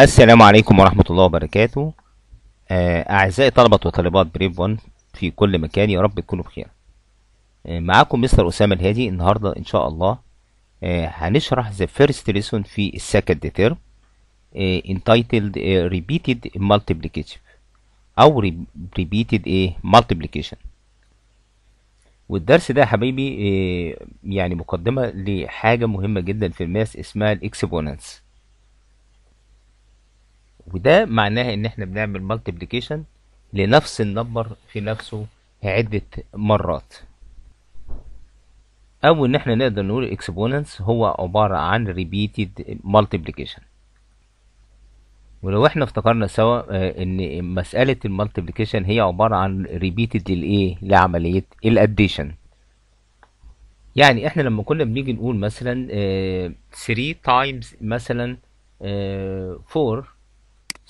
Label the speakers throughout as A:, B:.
A: السلام عليكم ورحمة الله وبركاته آه، أعزائي طلبة وطالبات بريف 1 في كل مكان يا رب تكونوا بخير آه، معاكم مستر أسامة الهادي النهاردة إن شاء الله آه، هنشرح the first lesson في السكند تيرم entitled repeated multiplication أو repeated multiplication والدرس ده يا حبايبي يعني مقدمة لحاجة مهمة جدا في الماس اسمها الاكسبوننتس وده معناه ان احنا بنعمل مالتيبليكيشن لنفس النمبر في نفسه عدة مرات او ان احنا نقدر نقول اكسبوننس هو عبارة عن ريبيتد مالتيبليكيشن ولو احنا افتكرنا سوا آه، ان مسألة المالتيبليكيشن هي عبارة عن ريبيتد للايه لعملية الاديشن يعني احنا لما كنا بنيجي نقول مثلا 3 آه، تايمز مثلا 4 آه،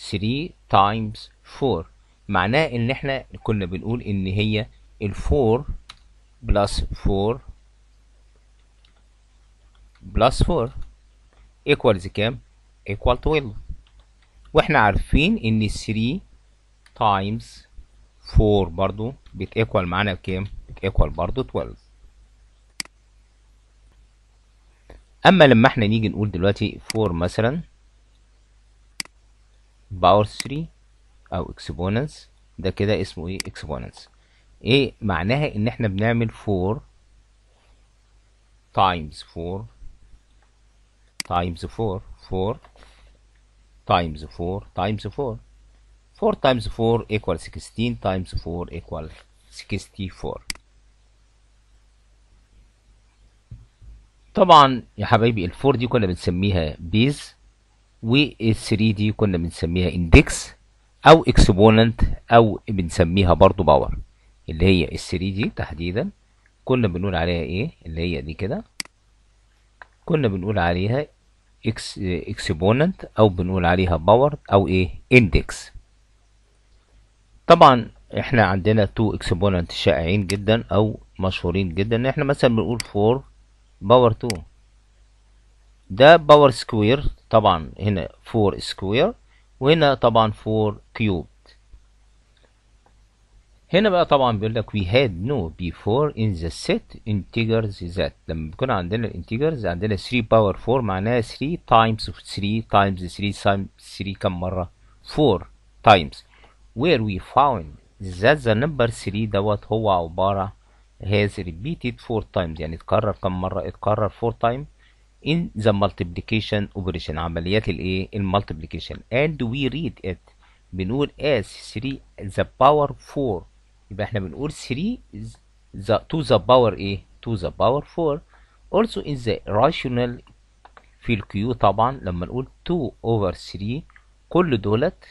A: 3 تايمز 4 معناه ان احنا كنا بنقول ان هي ال 4 بلس 4 بلس 4 ايكوالز كام؟ ايكوال 12 واحنا عارفين ان 3 تايمز 4 برضو بتيكوال معانا بكام؟ بتيكوال برضو 12 اما لما احنا نيجي نقول دلوقتي 4 مثلا باور 3 او اكسبوننس ده كده اسمه ايه اكسبوننس ايه معناها ان احنا بنعمل 4 تايمز 4 تايمز 4 4 تايمز 4 تايمز 4 4 تايمز 4 ايكوال 16 تايمز 4 ايكوال 64 طبعا يا حبايبي الفور دي كنا بنسميها بيز وال 3 دي كنا بنسميها اندكس او اكسبوننت او بنسميها برضو باور اللي هي ال 3 دي تحديدا كنا بنقول عليها ايه اللي هي دي كده كنا بنقول عليها اكس اكسبوننت او بنقول عليها باور او ايه اندكس طبعا احنا عندنا تو اكسبوننت شائعين جدا او مشهورين جدا احنا مثلا بنقول 4 باور 2 ده باور سكوير طبعا هنا 4 سكوير وهنا طبعا 4 كيوب هنا بقى طبعا بيقول لك we had no before in the set integers that لما بيكون عندنا الانتجرز عندنا 3 باور 4 معناها 3 times 3 times 3 times 3 كم مرة 4 times where we found that the number 3 دوت هو عبارة has repeated 4 times يعني اتكرر كم مرة اتكرر 4 times in the multiplication operation عمليات الايه المultiplication and we read it بنقول as 3 the power 4 يبقى احنا بنقول 3 to the power ايه to the power 4 also in the rational في الكيو طبعا لما نقول 2 over 3 كل دولت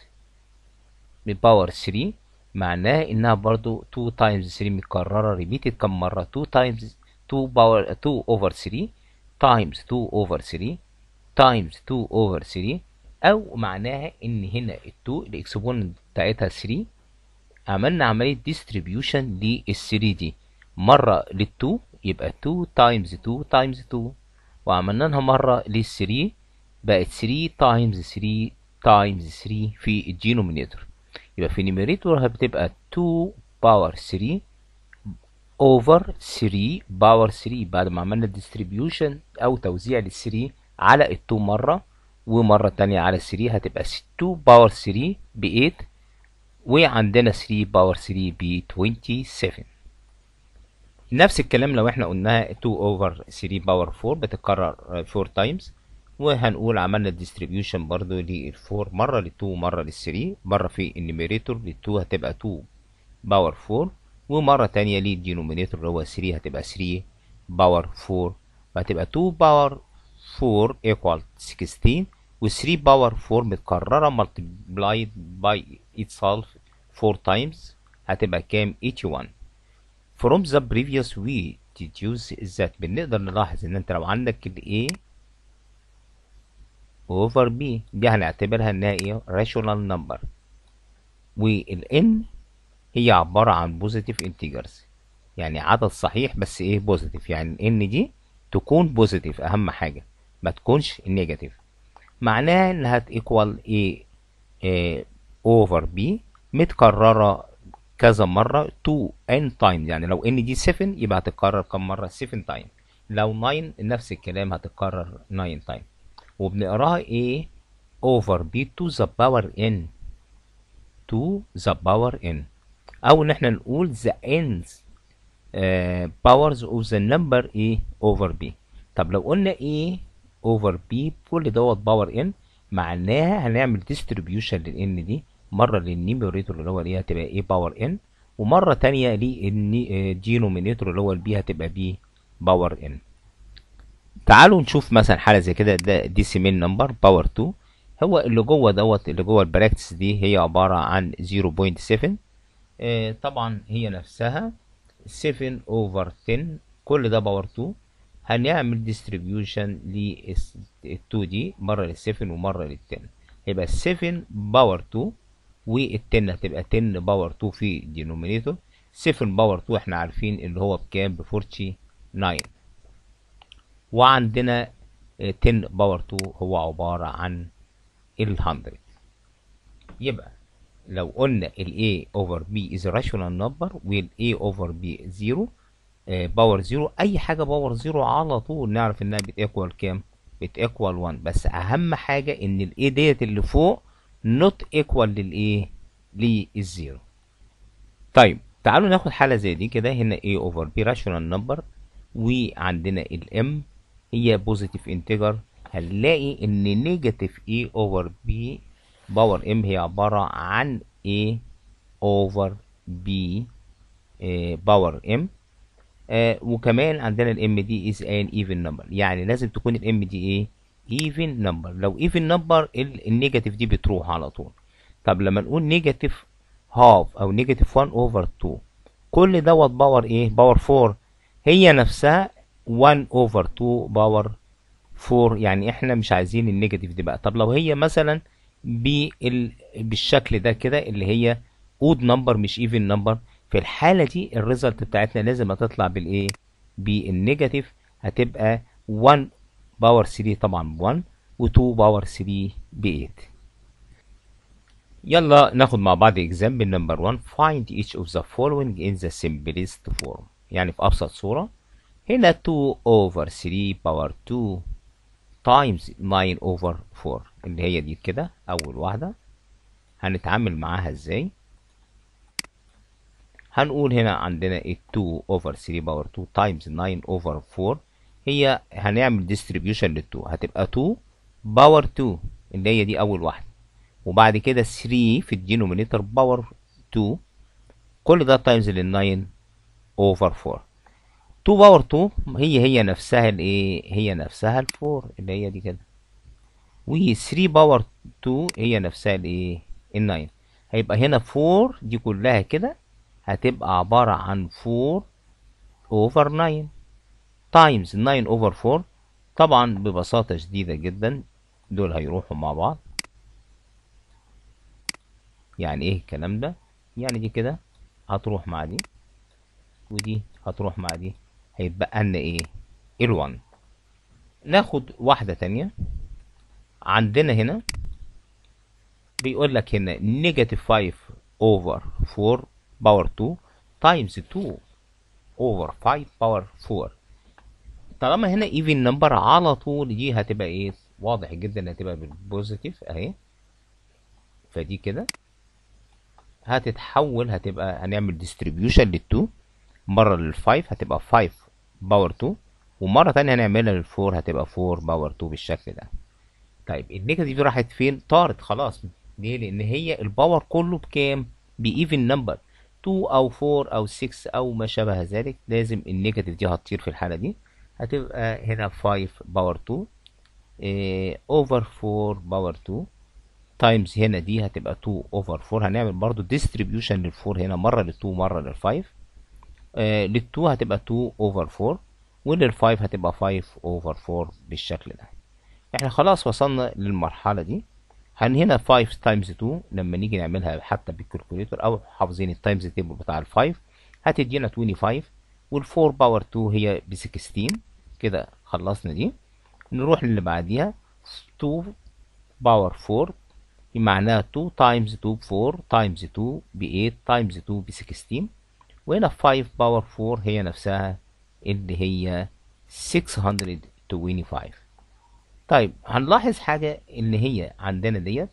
A: بباور 3 معناه انها برضو 2 times 3 متكررة ريبيتد كم مرة 2 times 2 باور 2 over 3 times 2 over 3 times 2 over 3 او معناها ان هنا ال 2 الاكسبوننت بتاعتها 3 عملنا عمليه ديستريبيوشن لل 3 دي مره لل 2 يبقى 2 تايمز 2 تايمز 2 وعملنا لها مره لل 3 بقت 3 تايمز 3 تايمز 3 في الدينومينيتور يبقى في النيميريتور هتبقى 2 باور 3 اوفر 3 باور 3 بعد ما عملنا ديستريبيوشن او توزيع لل 3 على ال 2 مره ومره تانية على 3 هتبقى 2 باور 3 ب 8 وعندنا 3 باور 3 ب 27 نفس الكلام لو احنا قلناها 2 اوفر 3 باور 4 بتتكرر 4 تايمز وهنقول عملنا الديستريبيوشن برضو 4 مرة ومره مرة 3 مرة في النيميريتور 2 هتبقى 2 باور 4 ومرة تانية ليه الدينومينيتور اللي هو 3 هتبقى 3 باور 4 فهتبقى 2 باور 4 ايكوال 16 و 3 باور 4 متكررة multiplied by itself 4 times هتبقى كام 81 from the previous we deduce that بنقدر نلاحظ ان انت لو عندك ال A over B دي هنعتبرها انها ايه rational number وال N هي عبارة عن بوزيتيف انتجرز يعني عدد صحيح بس ايه بوزيتيف يعني ان دي تكون بوزيتيف اهم حاجة ما تكونش نيجاتيف معناها انها تيكوال ايه اوفر بي متكررة كذا مرة 2 n تايم يعني لو ان دي 7 يبقى هتتكرر كم مرة 7 تايم لو 9 نفس الكلام هتتكرر 9 تايم وبنقراها ايه اوفر بي تو ذا باور n to the power n او ان احنا نقول the ends uh, powers of the number a over b طب لو قلنا a over b كل دوت باور n معناها هنعمل distribution للn دي مرة للنيميوريتور اللي هو ليها هتبقى a باور n ومرة ثانيه للدينومينيتور آه، اللي هو البي هتبقى b باور n تعالوا نشوف مثلا حالة زي كده ده ديسيميل نمبر باور 2 هو اللي جوه دوت اللي جوه البراكتس دي هي عبارة عن 0.7 إيه، طبعا هي نفسها 7 over 10 كل ده باور 2 هنعمل ديستريبيوشن للتو 2 دي مره للسفن 7 ومره للتن 10 السفن 7 باور 2 والتن 10 هتبقى 10 باور 2 في الدينومينيتور 7 باور 2 احنا عارفين اللي هو بكام ب 49 وعندنا 10 باور 2 هو عباره عن ال 100 يبقى لو قلنا ال A over B is a rational number وال A over B 0 باور 0 اي حاجه باور 0 على طول نعرف انها بتيكوال كام بتيكوال 1 بس اهم حاجه ان الاي ديت اللي فوق نوت ايكوال للايه للزيرو طيب تعالوا ناخد حاله زي دي كده هنا a over b rational number وعندنا الام هي بوزيتيف انتجر هنلاقي ان نيجاتيف a over b باور ام هي عبارة عن A over B آه، باور ام آه، وكمان عندنا الام دي is an even number يعني لازم تكون الام دي ايه even number لو even number النيجاتيف دي بتروح على طول طب لما نقول نيجاتيف هاف او نيجاتيف 1 اوفر 2 كل دوت باور ايه باور 4 هي نفسها 1 اوفر 2 باور 4 يعني احنا مش عايزين النيجاتيف دي بقى طب لو هي مثلا بالشكل ده كده اللي هي اود نمبر مش ايفن نمبر في الحاله دي الريزلت بتاعتنا لازم هتطلع بالايه بالنيجاتيف هتبقى 1 باور 3 طبعا ب 1 و2 باور 3 ب 8 يلا ناخد مع بعض اكزامبل نمبر 1 فايند ايتش اوف ذا فولوينج ان ذا سمبلست فورم يعني في ابسط صوره هنا 2 over 3 باور 2 تايمز 9 over 4 اللي هي دي كده اول واحدة هنتعامل معاها ازاي هنقول هنا عندنا 2 over 3 باور 2 times 9 over 4 هي هنعمل distribution لل 2 هتبقى 2 باور 2 اللي هي دي اول واحدة وبعد كده 3 في الدينومينيتور باور 2 كل ده تايمز لل 9 over 4 2 باور 2 هي هي نفسها الايه هي نفسها ال 4 اللي هي دي كده و 3 باور 2 هي نفسها الايه ال 9 هيبقى هنا 4 دي كلها كده هتبقى عبارة عن 4 over 9 times 9 over 4 طبعا ببساطة شديدة جدا دول هيروحوا مع بعض يعني ايه الكلام ده يعني دي كده هتروح مع دي ودي هتروح مع دي هيبقى لنا ايه ال1 ناخد واحدة تانية عندنا هنا بيقول لك هنا نيجاتيف 5 اوفر 4 باور 2 تايمز 2 اوفر 5 باور 4 طالما هنا ايفن نمبر على طول دي هتبقى ايه واضح جدا هتبقى بالبوزيتيف اهي فدي كده هتتحول هتبقى هنعمل ديستريبيوشن لل2 مره لل5 هتبقى 5 باور 2 ومره ثانيه هنعملها لل4 هتبقى 4 باور 2 بالشكل ده طيب النيجاتيف دي راحت فين طارت خلاص ليه لان هي الباور كله بكام بايفن نمبر 2 او 4 او 6 او ما شابه ذلك لازم النيجاتيف دي هتطير في الحاله دي هتبقى هنا 5 باور 2 اوفر 4 باور 2 تايمز هنا دي هتبقى 2 اوفر 4 هنعمل برضو ديستريبيوشن لل 4 هنا مره لل 2 مره لل 5 آه لل 2 هتبقى 2 اوفر 4 ولل 5 هتبقى 5 اوفر 4 بالشكل ده احنا خلاص وصلنا للمرحلة دي هن هنا 5 تايمز 2 لما نيجي نعملها حتى بالكالكوليتر او حافظين التايمز تيبل بتاع ال5 هتدينا 25 وال4 باور 2 هي ب 16 كده خلصنا دي نروح للي بعديها 2 باور 4 معناها 2 تايمز 2 ب 4 تايمز 2 ب 8 تايمز 2 ب 16 وهنا 5 باور 4 هي نفسها اللي هي 625 طيب هنلاحظ حاجة إن هي عندنا ديت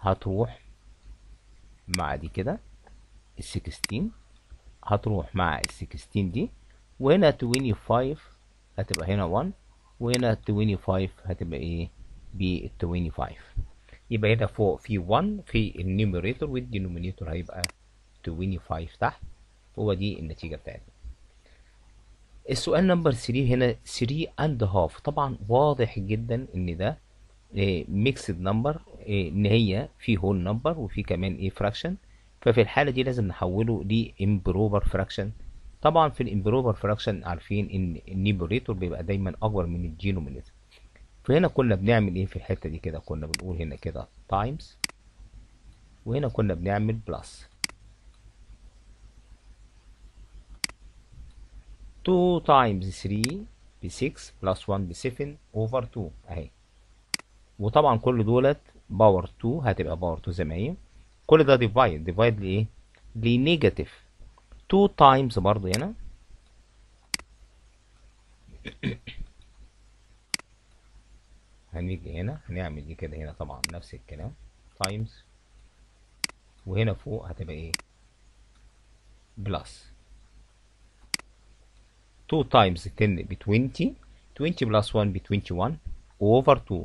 A: هتروح مع دي كده ال 16 هتروح مع ال 16 دي وهنا 25 هتبقى هنا 1 وهنا 25 هتبقى ايه ب 25 يبقى هنا فوق في 1 في النيوميريتور والدينومينيتور هيبقى 25 تحت هو دي النتيجة بتاعتنا السؤال نمبر 3 هنا 3 اند هاف طبعا واضح جدا ان ده ميكسد آه، نمبر آه، ان هي في هول نمبر وفي كمان ايه فراكشن ففي الحاله دي لازم نحوله لامبروبر فراكشن طبعا في الامبروبر فراكشن عارفين ان النيبوريتور بيبقى دايما اكبر من الجينومينيتور فهنا كنا بنعمل ايه في الحته دي كده كنا بنقول هنا كده تايمز وهنا كنا بنعمل بلس 2 تايمز 3 ب 6 بلس 1 ب 7 اوفر 2 اهي وطبعا كل دولت باور 2 هتبقى باور 2 زي ما هي كل ده ديفايد ديفايد لايه؟ لنيجاتيف 2 تايمز برضه هنا هنيجي هنا هنعمل دي إيه كده هنا طبعا نفس الكلام تايمز وهنا فوق هتبقى ايه؟ بلس 2 times 10 ب 20 20 بلس 1 ب 21 واوفر 2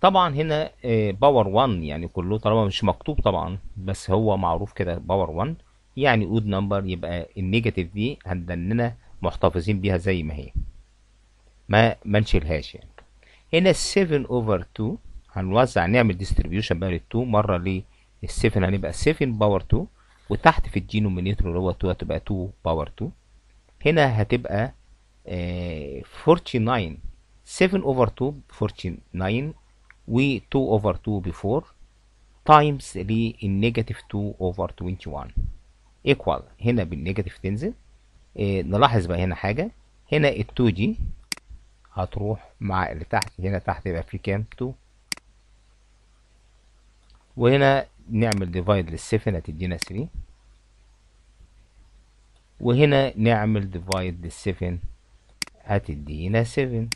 A: طبعا هنا باور آه، 1 يعني كله طالما مش مكتوب طبعا بس هو معروف كده باور 1 يعني اود نمبر يبقى النيجاتيف دي هنضلنا محتفظين بيها زي ما هي ما ما نشيلهاش يعني هنا 7 اوفر 2 هنوزع نعمل ديستريبيوشن بقى لل 2 مره ليه ال 7 هنبقى 7 باور 2 وتحت في الجينومينيتور اللي هو 2 هتبقى 2 باور 2 هنا هتبقى 49 آه، 7 over 2 49 و 2 over 2 بفور تايمز للنيجاتيف 2 over 21 equal هنا بالنيجاتيف تنزل إيه نلاحظ بقى هنا حاجة هنا ال 2 دي هتروح مع اللي تحت هنا تحت يبقى في كام 2 وهنا نعمل ديفايد لل 7 هتدينا 3 وهنا نعمل ديفايد لل7 هتدينا 7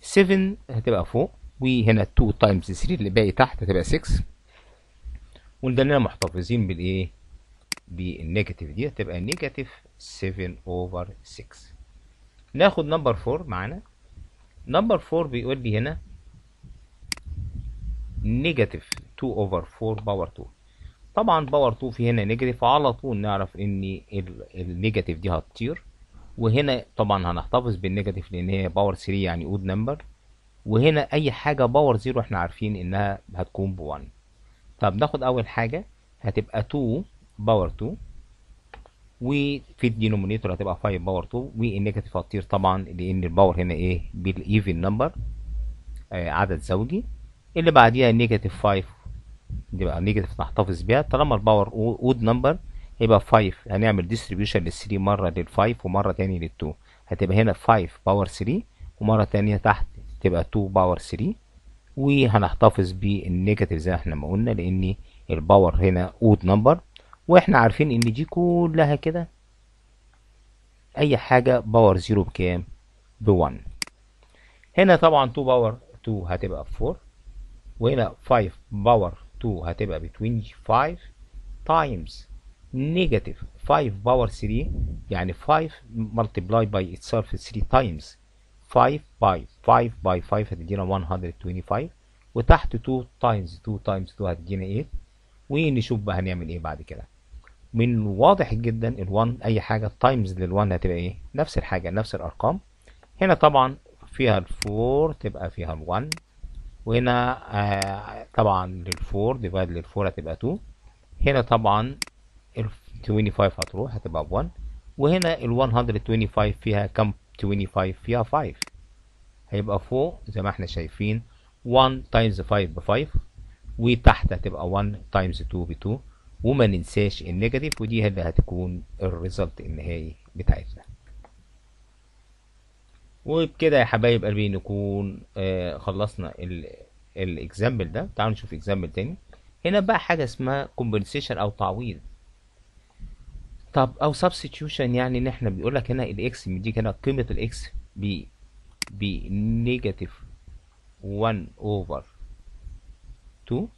A: 7 هتبقى فوق وهنا 2 تايمز 3 اللي باقي تحت هتبقى 6 ونضلنا محتفظين بالايه بالنيجاتيف دي هتبقى نيجاتيف 7 اوفر 6 ناخد نمبر 4 معانا نمبر 4 بيقول لي هنا نيجاتيف 2 اوفر 4 باور 2 طبعا باور 2 في هنا نيجاتيف على طول نعرف ان النيجاتيف دي هتطير وهنا طبعا هنحتفظ بالنيجاتيف لان هي باور 3 يعني اود نمبر وهنا اي حاجه باور 0 احنا عارفين انها هتكون ب 1 طب ناخد اول حاجه هتبقى 2 باور 2 وفي الدينومينيتور هتبقى 5 باور 2 والنيجاتيف هتطير طبعا لان الباور هنا ايه بالايفن آه، نمبر عدد زوجي اللي بعديها نيجاتيف 5 يبقى نيجاتيف نحتفظ بيها طالما الباور اود نمبر يبقى 5 هنعمل ديستريبيوشن لل 3 مره لل 5 ومره تاني لل 2 هتبقى هنا 5 باور 3 ومره تانيه تحت تبقى 2 باور 3 وهنحتفظ بالنيجاتيف زي ما احنا ما قلنا لان الباور هنا اود نمبر واحنا عارفين ان دي كلها كده اي حاجه باور 0 بكام ب 1 هنا طبعا 2 باور 2 هتبقى 4 وهنا 5 باور 2 هتبقى ب 25 تايمز نيجاتيف 5 باور 3 يعني 5 ملتبلاي باي اتسلف 3 تايمز 5 باي 5 باي 5 هتدينا 125 وتحت 2 تايمز 2 تايمز 2 هتدينا 8 ونشوف بقى هنعمل ايه بعد كده من واضح جدا ال1 اي حاجه تايمز لل1 هتبقى ايه نفس الحاجه نفس الارقام هنا طبعا فيها ال4 تبقى فيها ال1 وهنا آه طبعا للفور ديفايد للفور هتبقى 2 هنا طبعا ال 25 هتروح هتبقى 1 وهنا ال 125 فيها كم 25 فيها 5 هيبقى فوق زي ما احنا شايفين 1 تايمز 5 ب 5 وتحت هتبقى 1 تايمز 2 ب 2 وما ننساش النيجاتيف ودي اللي هتكون الريزلت النهائي بتاعتنا وبكده يا حبايب قلبي نكون آه خلصنا الاكزامبل ده تعالوا نشوف اكزامبل تاني هنا بقى حاجه اسمها كومبنسيشن او تعويض طب او سبستيوشن يعني ان احنا بيقول لك هنا الاكس بيديك هنا قيمه الاكس ب ب نيجاتيف 1 اوفر 2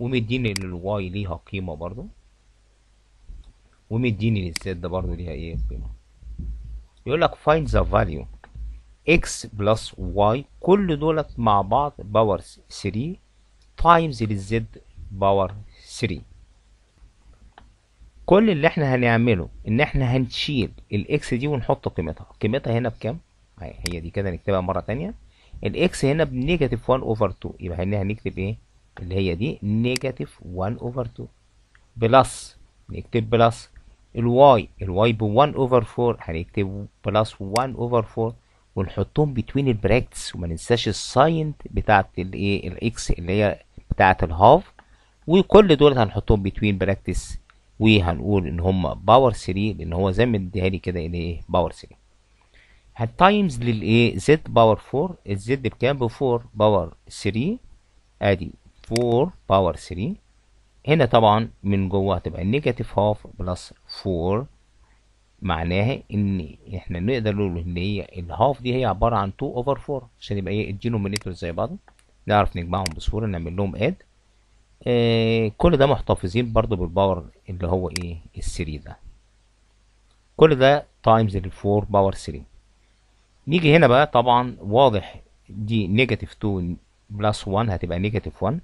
A: ومديني للواي ليها قيمه برضو ومديني للزد برضو ليها ايه قيمه يقول لك find the value اكس بلس واي كل دولت مع بعض باور 3 تايمز للزد باور 3 كل اللي احنا هنعمله ان احنا هنشيل الاكس دي ونحط قيمتها قيمتها هنا بكام هي دي كده نكتبها مره تانية الاكس هنا بنيجاتيف 1 اوفر 2 يبقى هنا هنكتب ايه اللي هي دي نيجاتيف 1 اوفر 2 بلس نكتب بلس الواي الواي ب 1 اوفر 4 هنكتب بلس 1 اوفر 4 ونحطهم بتوين البراكتس وما ننساش الساين بتاعت الايه الاكس اللي هي بتاعت الهاف وكل دول هنحطهم بتوين براكتس وهنقول ان هم باور 3 لان هو زي ما اديها لي كده ايه باور 3 هتايمز للايه زد باور 4 الزد بكام ب 4 باور 3 ادي 4 باور 3 هنا طبعا من جوه هتبقى نيجاتيف هاف بلس 4 معناها ان احنا نقدر نقول ان هي الهاف دي هي عباره عن 2 اوفر 4 عشان يبقى ايه الدينومينيتور زي بعض نعرف نجمعهم بسهوله نعمل لهم اد آه كل ده محتفظين برضو بالباور اللي هو ايه السري 3 ده كل ده تايمز ال4 باور 3 نيجي هنا بقى طبعا واضح دي نيجاتيف 2 بلس 1 هتبقى نيجاتيف 1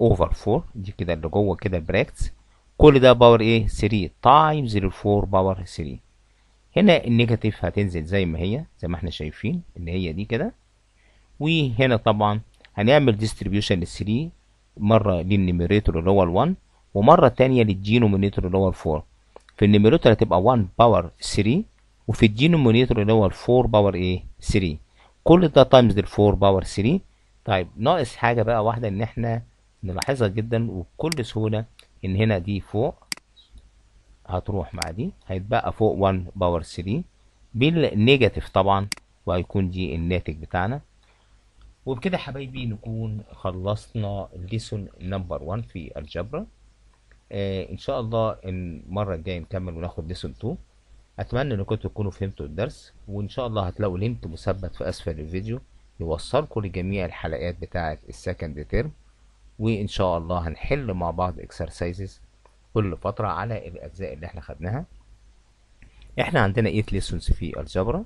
A: اوفر 4 دي كده اللي جوه كده البراكتس كل ده باور ايه 3 تايمز ال4 باور 3 هنا النيجاتيف هتنزل زي ما هي زي ما احنا شايفين ان هي دي كده وهنا طبعا هنعمل ديستريبيوشن لل3 مره للنيميريتور اللي هو ال1 ومره تانية للجينومينيتور اللي هو ال4 في النيميريتور هتبقى 1 باور 3 وفي الجينومينيتور اللي هو ال4 باور ايه 3 كل ده تايمز ال4 باور 3 طيب ناقص حاجه بقى واحده ان احنا نلاحظها جدا وبكل سهوله ان هنا دي فوق هتروح مع دي هيتبقى فوق 1 باور 3 بالنيجاتيف طبعا وهيكون دي الناتج بتاعنا وبكده حبايبي نكون خلصنا ليسون نمبر 1 في الجبرا آه ان شاء الله المره الجايه نكمل وناخد ليسون 2 اتمنى انكم تكونوا فهمتوا الدرس وان شاء الله هتلاقوا لينك مثبت في اسفل الفيديو يوصلكم لجميع الحلقات بتاعه السكند تيرم وان شاء الله هنحل مع بعض اكسرسايزز كل فترة على الأجزاء اللي احنا خدناها احنا عندنا 8 lessons في الجبرا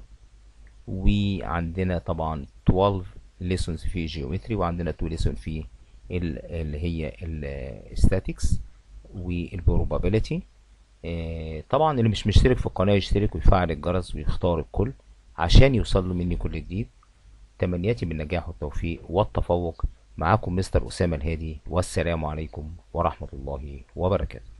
A: وعندنا طبعا 12 lessons في جيومتري وعندنا 2 lessons في اللي هي الستاتيكس والبروبابيلتي آه، طبعا اللي مش مشترك في القناة يشترك ويفعل الجرس ويختار الكل عشان يوصل له مني كل جديد تمنياتي بالنجاح والتوفيق والتفوق معاكم مستر أسامة الهادي والسلام عليكم ورحمة الله وبركاته